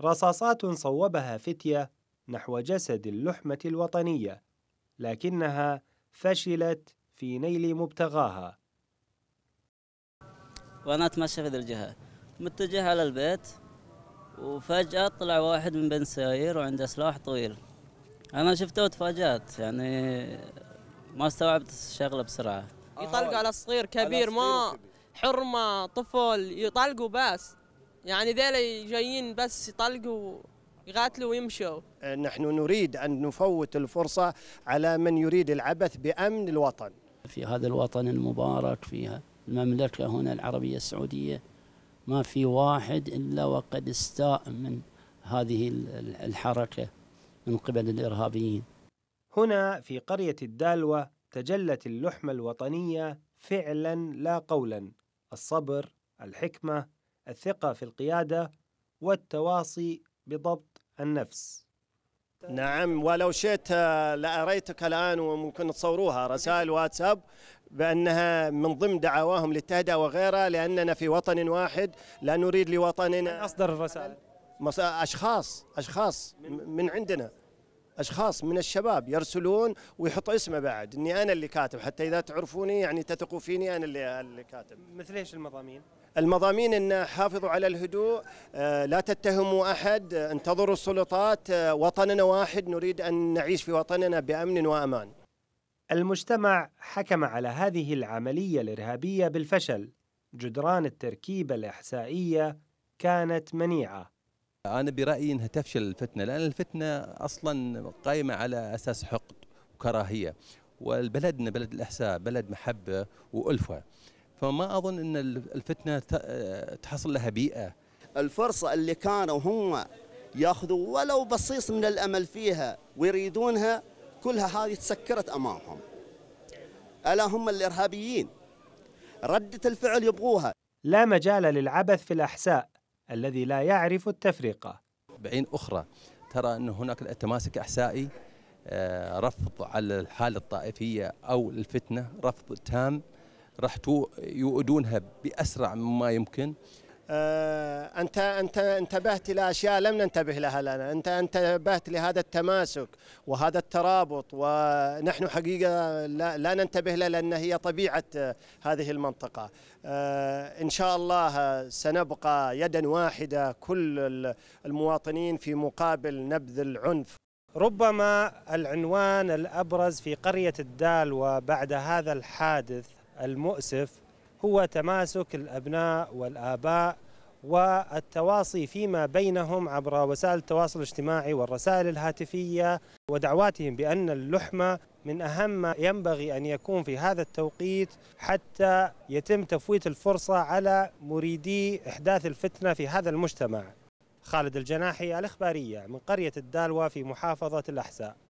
رصاصات صوبها فتية نحو جسد اللحمة الوطنية لكنها فشلت في نيل مبتغاها وأنا أتمشى في ذي الجهة متجه على البيت وفجأة طلع واحد من بين ساير وعنده سلاح طويل أنا شفته وتفاجأت يعني ما استوعبت الشغلة بسرعة يطلق آه، على صغير كبير ما حرمة طفل يطلقوا بس يعني ذيلا جايين بس يطلقوا يقاتلوا ويمشوا آه، نحن نريد أن نفوت الفرصة على من يريد العبث بأمن الوطن في هذا الوطن المبارك في المملكة هنا العربية السعودية ما في واحد إلا وقد استاء من هذه الحركة من قبل الإرهابيين هنا في قرية الدالوة تجلت اللحمة الوطنية فعلا لا قولا الصبر الحكمة الثقة في القيادة والتواصي بضبط النفس نعم ولو شئت لأريتك الآن وممكن تصوروها رسائل واتساب بأنها من ضمن دعواهم للتهدئة وغيرها لأننا في وطن واحد لا نريد لوطننا أصدر الرسائل أشخاص أشخاص من عندنا اشخاص من الشباب يرسلون ويحط اسمه بعد اني انا اللي كاتب حتى اذا تعرفوني يعني تثقوا فيني انا اللي اللي كاتب مثل ايش المضامين المضامين ان حافظوا على الهدوء آه، لا تتهموا احد آه، انتظروا السلطات آه، وطننا واحد نريد ان نعيش في وطننا بامن وامان المجتمع حكم على هذه العمليه الارهابيه بالفشل جدران التركيبه الاحسائيه كانت منيعه انا برايي انها تفشل الفتنه لان الفتنه اصلا قائمه على اساس حقد وكراهيه والبلدنا بلد الاحساء بلد محبه والفه فما اظن ان الفتنه تحصل لها بيئه الفرصه اللي كانوا هم ياخذوا ولو بصيص من الامل فيها ويريدونها كلها هذه تسكرت امامهم الا هم الارهابيين رده الفعل يبغوها لا مجال للعبث في الاحساء الذي لا يعرف التفرقه بعين اخرى ترى ان هناك تماسك احسائي آه، رفض على الحاله الطائفيه او الفتنه رفض تام راح يؤدونها باسرع مما يمكن آه، انت انت انتبهت الى اشياء لم ننتبه لها لنا، انت انتبهت لهذا التماسك وهذا الترابط ونحن حقيقه لا, لا ننتبه لها لان هي طبيعه هذه المنطقه. آه، ان شاء الله سنبقى يدا واحده كل المواطنين في مقابل نبذ العنف. ربما العنوان الابرز في قريه الدال وبعد هذا الحادث المؤسف هو تماسك الأبناء والآباء والتواصي فيما بينهم عبر وسائل التواصل الاجتماعي والرسائل الهاتفية ودعواتهم بأن اللحمة من أهم ما ينبغي أن يكون في هذا التوقيت حتى يتم تفويت الفرصة على مريدي إحداث الفتنة في هذا المجتمع خالد الجناحي الإخبارية من قرية الدالوة في محافظة الأحساء